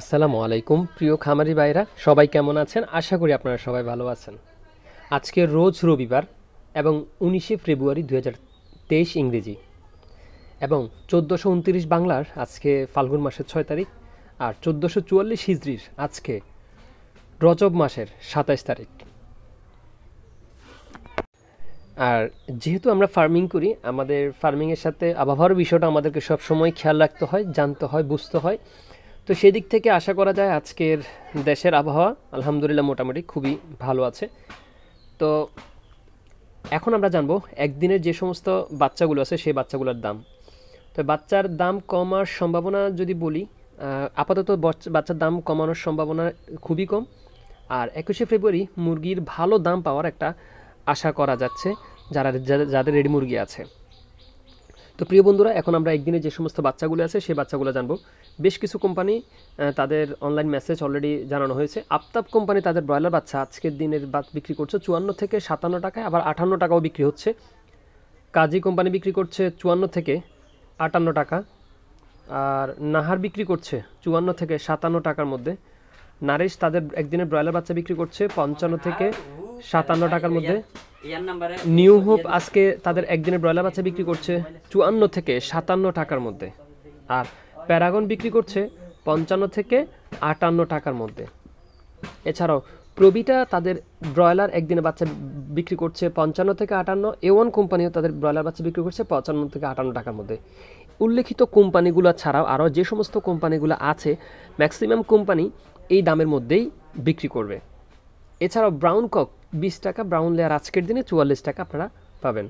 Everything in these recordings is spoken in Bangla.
আসসালামু আলাইকুম প্রিয় খামারি ভাইরা সবাই কেমন আছেন আশা করি আপনারা সবাই ভালো আছেন আজকে রোজ রবিবার এবং উনিশে ফেব্রুয়ারি দু তেইশ ইংরেজি এবং চোদ্দোশো উনত্রিশ বাংলার আজকে ফাল্গুন মাসের ছয় তারিখ আর চোদ্দোশো চুয়াল্লিশ হিজড়ির আজকে রজব মাসের সাতাইশ তারিখ আর যেহেতু আমরা ফার্মিং করি আমাদের ফার্মিংয়ের সাথে আবহাওয়ার বিষয়টা আমাদেরকে সবসময় খেয়াল রাখতে হয় জানতে হয় বুঝতে হয় তো সেদিক থেকে আশা করা যায় আজকের দেশের আবহাওয়া আলহামদুলিল্লাহ মোটামুটি খুবই ভালো আছে তো এখন আমরা জানবো একদিনের যে সমস্ত বাচ্চাগুলো আছে সেই বাচ্চাগুলোর দাম তো বাচ্চার দাম কমার সম্ভাবনা যদি বলি আপাতত বাচ্চার দাম কমানোর সম্ভাবনা খুবই কম আর একুশে ফেব্রুয়ারি মুরগির ভালো দাম পাওয়ার একটা আশা করা যাচ্ছে যারা যাদের রেডি মুরগি আছে তো প্রিয় বন্ধুরা এখন আমরা একদিনে যে সমস্ত বাচ্চাগুলো আছে সেই বাচ্চাগুলো জানবো বেশ কিছু কোম্পানি তাদের অনলাইন মেসেজ অলরেডি জানানো হয়েছে আফতাব কোম্পানি তাদের ব্রয়লার বাচ্চা আজকের দিনের বাদ বিক্রি করছে চুয়ান্ন থেকে সাতান্ন টাকায় আবার আটান্ন টাকাও বিক্রি হচ্ছে কাজী কোম্পানি বিক্রি করছে চুয়ান্ন থেকে আটান্ন টাকা আর নাহার বিক্রি করছে চুয়ান্ন থেকে সাতান্ন টাকার মধ্যে নারেশ তাদের একদিনের ব্রয়লার বাচ্চা বিক্রি করছে পঞ্চান্ন থেকে সাতান্ন টাকার মধ্যে নিউ হোপ আজকে তাদের একদিনের ব্রয়লার বাচ্চা বিক্রি করছে চুয়ান্ন থেকে সাতান্ন টাকার মধ্যে আর প্যারাগন বিক্রি করছে পঞ্চান্ন থেকে আটান্ন টাকার মধ্যে এছাড়াও প্রবিটা তাদের ব্রয়লার একদিনে বাচ্চা বিক্রি করছে পঞ্চান্ন থেকে আটান্ন এ ওয়ান কোম্পানিও তাদের ব্রয়লার বাচ্চা বিক্রি করছে পঞ্চান্ন থেকে আটান্ন টাকার মধ্যে উল্লেখিত কোম্পানিগুলো ছাড়াও আরও যে সমস্ত কোম্পানিগুলো আছে ম্যাক্সিমাম কোম্পানি এই দামের মধ্যেই বিক্রি করবে এছাড়াও ব্রাউন কক বিশ টাকা ব্রাউন লেয়ার আজকের দিনে চুয়াল্লিশ টাকা আপনারা পাবেন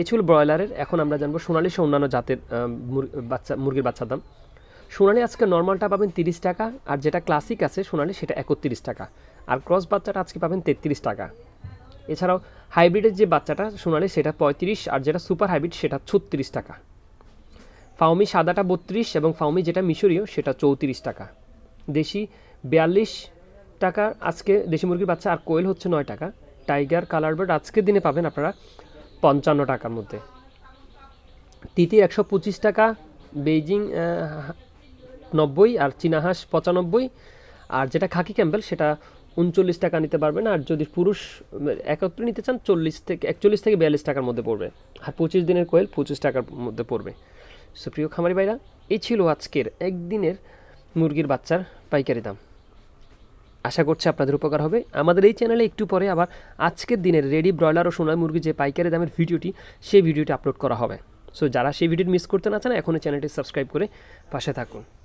এই ছিল ব্রয়লারের এখন আমরা জানবো সোনালি সহ অন্যান্য জাতের বাচ্চা মুরগির বাচ্চার দাম সোনালি আজকে নর্মালটা পাবেন তিরিশ টাকা আর যেটা ক্লাসিক আছে সোনালি সেটা একত্রিশ টাকা আর ক্রস বাচ্চাটা আজকে পাবেন তেত্রিশ টাকা এছাড়াও হাইব্রিডের যে বাচ্চাটা সোনালি সেটা পঁয়ত্রিশ আর যেটা সুপার হাইব্রিড সেটা ছত্রিশ টাকা ফাউমি সাদাটা বত্রিশ এবং ফাউমি যেটা মিশরীয় সেটা চৌত্রিশ টাকা দেশি বিয়াল্লিশ টাকা আজকে দেশি মুরগির বাচ্চা আর কোয়েল হচ্ছে নয় টাকা টাইগার কালার বার্ড আজকের দিনে পাবেন আপনারা পঞ্চান্ন টাকার মধ্যে তিতি একশো পঁচিশ টাকা বেইজিং নব্বই আর চীনাহাঁস পঁচানব্বই আর যেটা খাকি ক্যাম্বেল সেটা উনচল্লিশ টাকা নিতে পারবেন আর যদি পুরুষ একত্রে নিতে চান চল্লিশ থেকে একচল্লিশ থেকে বিয়াল্লিশ টাকার মধ্যে পড়বে আর পঁচিশ দিনের কোয়েল পঁচিশ টাকার মধ্যে পড়বে সুপ্রিয় খামারি ভাইরা এই ছিল আজকের একদিনের মুরগির বাচ্চার পাইকারি দাম আশা করছি আপনাদের উপকার হবে আমাদের এই চ্যানেলে একটু পরে আবার আজকের দিনের রেডি ব্রয়লার ও সোনার মুরগি যে পাইকারি দামের ভিডিওটি সেই ভিডিওটি আপলোড করা হবে সো যারা সেই ভিডিও মিস করতে না চান এখনও চ্যানেলটি সাবস্ক্রাইব করে পাশে থাকুন